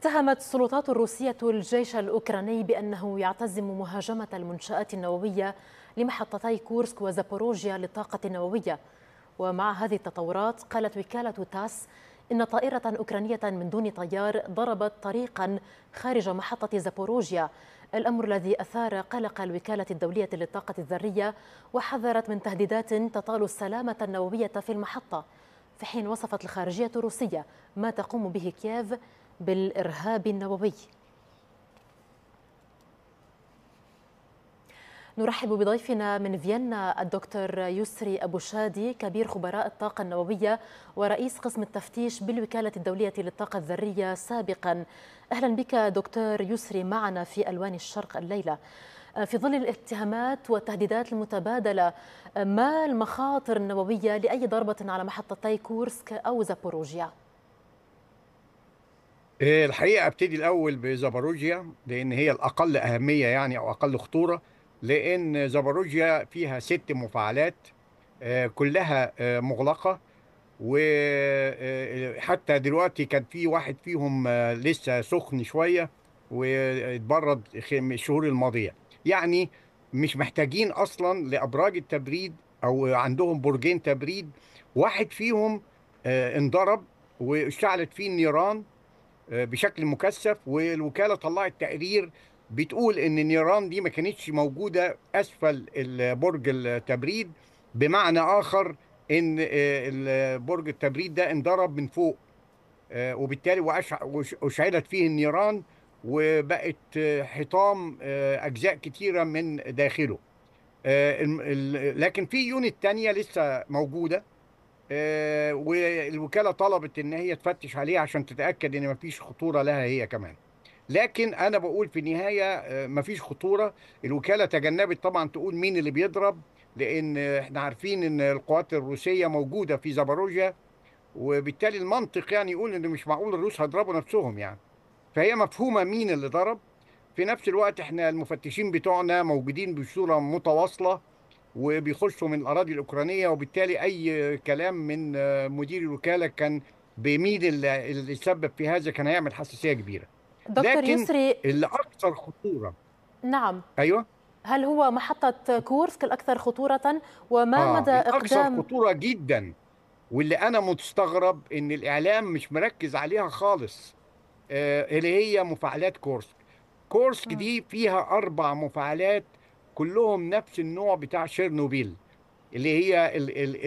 اتهمت السلطات الروسية الجيش الأوكراني بأنه يعتزم مهاجمة المنشآت النووية لمحطتي كورسك وزابوروجيا للطاقة النووية ومع هذه التطورات قالت وكالة تاس إن طائرة أوكرانية من دون طيار ضربت طريقا خارج محطة زابوروجيا الأمر الذي أثار قلق الوكالة الدولية للطاقة الذرية وحذرت من تهديدات تطال السلامة النووية في المحطة في حين وصفت الخارجية الروسية ما تقوم به كييف بالإرهاب النووي نرحب بضيفنا من فيينا الدكتور يسري أبو شادي كبير خبراء الطاقة النووية ورئيس قسم التفتيش بالوكالة الدولية للطاقة الذرية سابقا أهلا بك دكتور يسري معنا في ألوان الشرق الليلة آه، في ظل الاتهامات والتهديدات المتبادلة آه، ما المخاطر النووية لأي ضربة على محطتي كورسك أو زابوروجيا؟ إيه، الحقيقة ابتدي الأول بزاباروجيا لأن هي الأقل أهمية يعني أو أقل خطورة لأن زاباروجيا فيها ست مفاعلات آه، كلها آه، مغلقة وحتى آه، دلوقتي كان في واحد فيهم لسه سخن شوية واتبرد الشهور الماضية يعني مش محتاجين أصلا لأبراج التبريد أو عندهم برجين تبريد واحد فيهم انضرب واشتعلت فيه النيران آه، بشكل مكثف والوكاله طلعت تقرير بتقول ان النيران دي ما كانتش موجوده اسفل برج التبريد بمعنى اخر ان آه، برج التبريد ده انضرب من فوق آه، وبالتالي واشعلت فيه النيران وبقت حطام اجزاء كتيره من داخله لكن في يونت تانية لسه موجوده آه، والوكاله طلبت ان هي تفتش عليها عشان تتاكد ان مفيش خطوره لها هي كمان لكن انا بقول في النهايه آه، مفيش خطوره الوكاله تجنبت طبعا تقول مين اللي بيضرب لان احنا عارفين ان القوات الروسيه موجوده في زاباروجيا وبالتالي المنطق يعني يقول ان مش معقول الروس هيضربوا نفسهم يعني فهي مفهومه مين اللي ضرب في نفس الوقت احنا المفتشين بتوعنا موجودين بصوره متواصله وبيخشوا من الاراضي الاوكرانيه وبالتالي اي كلام من مدير الوكاله كان بيميل اللي يسبب في هذا كان هيعمل حساسيه كبيره دكتور لكن يسري الاكثر خطوره نعم ايوه هل هو محطه كورسك الاكثر خطوره وما آه مدى اقدام الاكثر خطوره جدا واللي انا مستغرب ان الاعلام مش مركز عليها خالص آه اللي هي مفاعلات كورسك كورسك دي فيها اربع مفاعلات كلهم نفس النوع بتاع شيرنوبيل اللي هي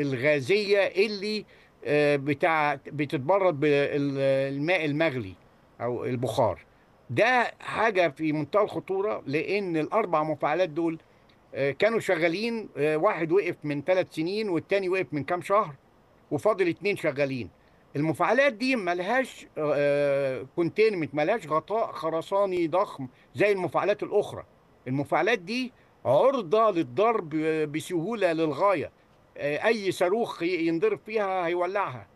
الغازيه اللي آه، بتاع بتتبرد بالماء المغلي او البخار ده حاجه في منتهى الخطوره لان الاربع مفاعلات دول آه، كانوا شغالين آه، واحد وقف من ثلاث سنين والتاني وقف من كام شهر وفاضل اتنين شغالين المفاعلات دي ملهاش كونتينمنت ملهاش غطاء خرساني ضخم زي المفاعلات الاخرى المفاعلات دي عرضة للضرب بسهولة للغاية آه، أي صاروخ ينضرب فيها هيولعها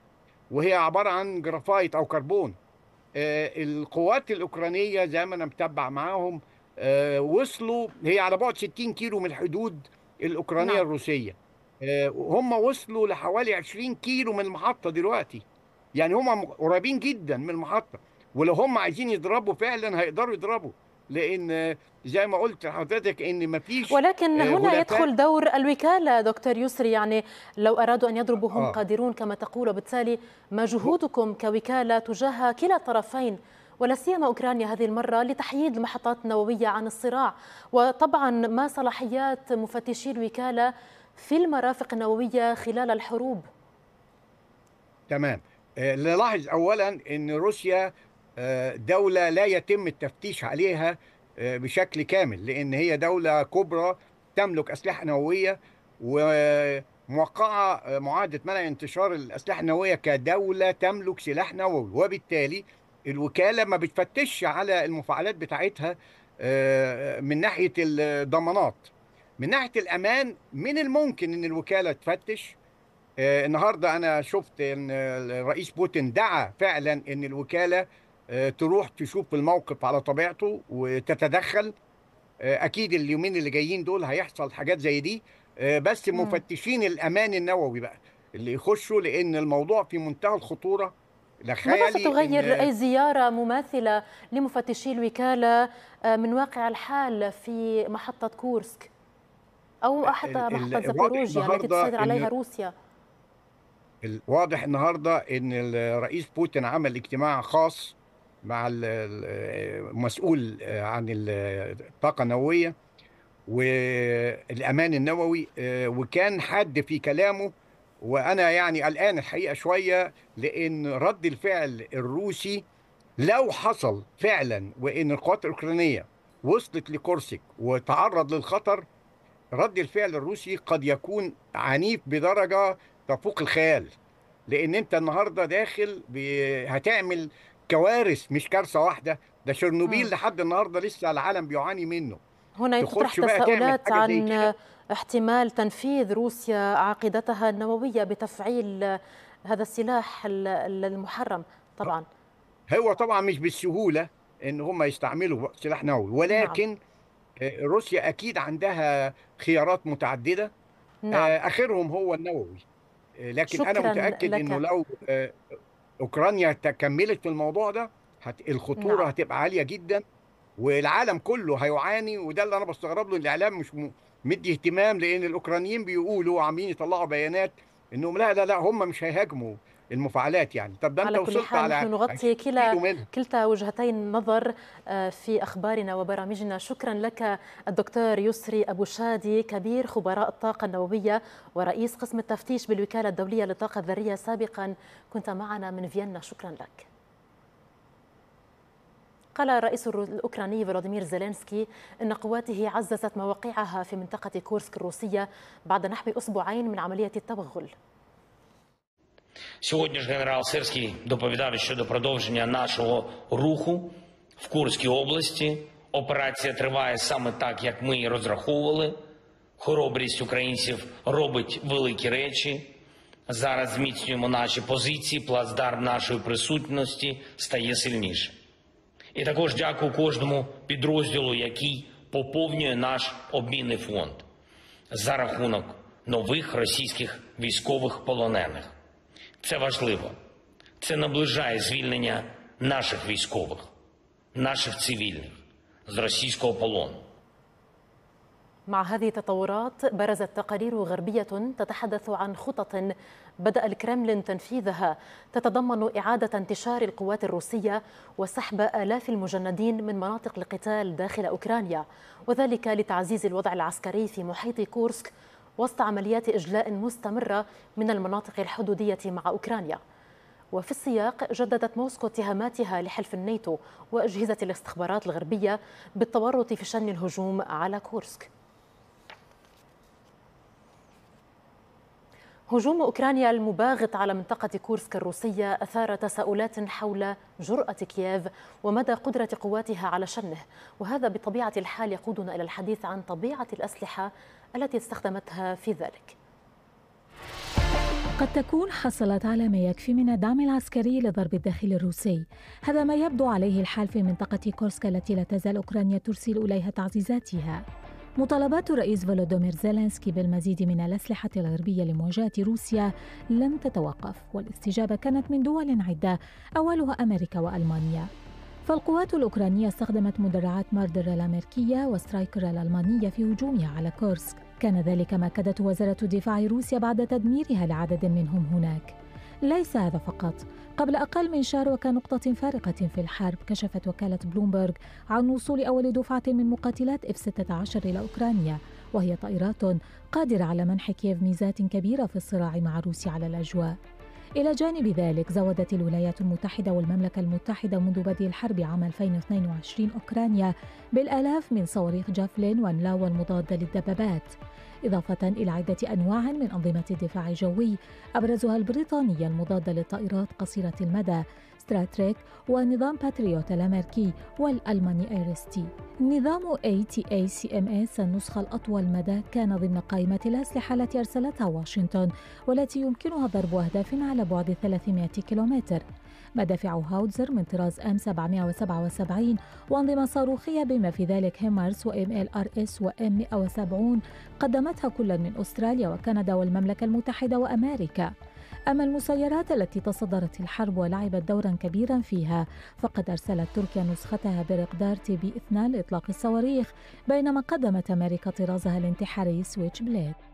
وهي عبارة عن جرافايت أو كربون آه، القوات الأوكرانية زي ما أنا متبع معاهم آه، وصلوا هي على بعد 60 كيلو من الحدود الأوكرانية نعم. الروسية هم وصلوا لحوالي 20 كيلو من المحطة دلوقتي يعني هم قريبين جدا من المحطة ولو هم عايزين يضربوا فعلا هيقدروا يضربوا لان زي ما قلت لحضرتك ان ما فيش ولكن آه، هنا يدخل دور الوكاله دكتور يسري يعني لو ارادوا ان يضربوا هم آه. قادرون كما تقول وبالتالي ما جهودكم كوكاله تجاه كلا الطرفين ولا سيما اوكرانيا هذه المره لتحييد المحطات النوويه عن الصراع وطبعا ما صلاحيات مفتشي الوكاله في المرافق النوويه خلال الحروب تمام آه، نلاحظ اولا ان روسيا آه، دولة لا يتم التفتيش عليها آه، بشكل كامل لأن هي دولة كبرى تملك أسلحة نووية وموقعة آه، معاهدة منع انتشار الأسلحة النووية كدولة تملك سلاح نووي وبالتالي الوكالة ما بتفتش على المفاعلات بتاعتها من ناحية الضمانات من ناحية الأمان من الممكن أن الوكالة تفتش النهارده انا شفت ان الرئيس بوتين دعا فعلا ان الوكاله آه، تروح تشوف الموقف على طبيعته وتتدخل آه، اكيد اليومين اللي جايين دول هيحصل حاجات زي دي آه، بس مفتشين الامان النووي بقى اللي يخشوا لان الموضوع في منتهى الخطوره ماذا ستغير أي زيارة مماثلة لمفتشي الوكالة من واقع الحال في محطة كورسك أو حتى محطة زاباروجيا التي تسيطر عليها روسيا الواضح النهاردة أن الرئيس بوتين عمل اجتماع خاص مع المسؤول آه، عن الطاقة النووية والأمان النووي آه، وكان حد في كلامه وأنا يعني قلقان الحقيقة شوية لأن رد الفعل الروسي لو حصل فعلا وأن القوات الأوكرانية وصلت لكورسك وتعرض للخطر رد الفعل الروسي قد يكون عنيف بدرجة تفوق الخيال لأن أنت النهاردة داخل هتعمل كوارث مش كارثه واحده ده شرنوبيل لحد النهارده لسه العالم بيعاني منه هنا يطرح تساؤلات عن احتمال تنفيذ روسيا عقيدتها النوويه بتفعيل هذا السلاح المحرم طبعا هو طبعا مش بالسهوله ان هم يستعملوا سلاح نووي ولكن نعم. آه، روسيا اكيد عندها خيارات متعدده نعم. آه، اخرهم هو النووي آه، لكن انا متاكد لك. انه لو اوكرانيا في الموضوع ده هت... الخطوره نعم. هتبقى عاليه جدا والعالم كله هيعاني وده اللي انا بستغرب له الاعلام مش م... مدي اهتمام لان الاوكرانيين بيقولوا وعاملين يطلعوا بيانات انهم لا لا لا هم مش هيهاجموا المفاعلات يعني طب ده انت وصلت على نحن نغطي كلا كلتا وجهتي النظر آه، في اخبارنا وبرامجنا شكرا لك الدكتور يسري ابو شادي كبير خبراء الطاقه النوويه ورئيس قسم التفتيش بالوكاله الدوليه للطاقه الذريه سابقا كنت معنا من فيينا شكرا لك قال الرئيس الأوكراني فلاديمير زيلينسكي أن قواته عززت مواقعها في منطقة كورسك الروسية بعد نحو أسبوعين من عملية التوغل Сьогодні ж генерал Сирський доповідав щодо продовження нашого руху в Курській області. Операція триває саме так, як ми і розраховували. Хоробрість українців робить великі речі. Зараз зміцнюємо наші позиції, плацдарм нашої присутності стає сильніше. І також дякую кожному підрозділу, який поповнює наш обмінний фонд за рахунок нових російських військових полонених. Це важливо. Це наближає звільнення наших військових, наших цивільних з російського полону. مع هذه التطورات برزت تقارير غربية تتحدث عن خطط بدأ الكرملين تنفيذها تتضمن إعادة انتشار القوات الروسية وسحب آلاف المجندين من مناطق القتال داخل أوكرانيا وذلك لتعزيز الوضع العسكري في محيط كورسك وسط عمليات إجلاء مستمرة من المناطق الحدودية مع أوكرانيا وفي السياق جددت موسكو اتهاماتها لحلف الناتو وأجهزة الاستخبارات الغربية بالتورط في شن الهجوم على كورسك هجوم أوكرانيا المباغت على منطقة كورسك الروسية أثار تساؤلات حول جرأة كييف ومدى قدرة قواتها على شنه وهذا بطبيعة الحال يقودنا إلى الحديث عن طبيعة الأسلحة التي استخدمتها في ذلك قد تكون حصلت على ما يكفي من الدعم العسكري لضرب الداخل الروسي هذا ما يبدو عليه الحال في منطقة كورسك التي لا تزال أوكرانيا ترسل إليها تعزيزاتها مطالبات الرئيس فولودومير زيلينسكي بالمزيد من الأسلحة الغربية لمواجهة روسيا لم تتوقف والاستجابة كانت من دول عدة أولها أمريكا وألمانيا فالقوات الأوكرانية استخدمت مدرعات ماردر الأمريكية وسترايكر الألمانية في هجومها على كورسك كان ذلك ما كدته وزارة دفاع روسيا بعد تدميرها لعدد منهم هناك ليس هذا فقط قبل أقل من شهر وكنقطة فارقة في الحرب كشفت وكالة بلومبرغ عن وصول أول دفعة من مقاتلات F-16 إلى أوكرانيا وهي طائرات قادرة على منح كييف ميزات كبيرة في الصراع مع روسيا على الأجواء إلى جانب ذلك زودت الولايات المتحدة والمملكة المتحدة منذ بدء الحرب عام 2022 أوكرانيا بالآلاف من صواريخ جافلين وانلا المضادة للدبابات إضافة إلى عدة أنواع من أنظمة الدفاع الجوي أبرزها البريطانية المضادة للطائرات قصيرة المدى ستراتريك ونظام باتريوت الأمريكي والألماني ايرستي نظام ATACMS النسخة الأطول مدى كان ضمن قائمة الأسلحة التي أرسلتها واشنطن والتي يمكنها ضرب أهداف على بعد 300 كيلومتر مدافع هاوتزر من طراز أم 777 وأنظمة صاروخية بما في ذلك هيمارس وإم ال آر إس وإم 170 قدمتها كل من أستراليا وكندا والمملكة المتحدة وأمريكا أما المسيرات التي تصدرت الحرب ولعبت دورا كبيرا فيها فقد أرسلت تركيا نسختها برقدار تي بي 2 لإطلاق الصواريخ بينما قدمت أمريكا طرازها الانتحاري سويتش بليد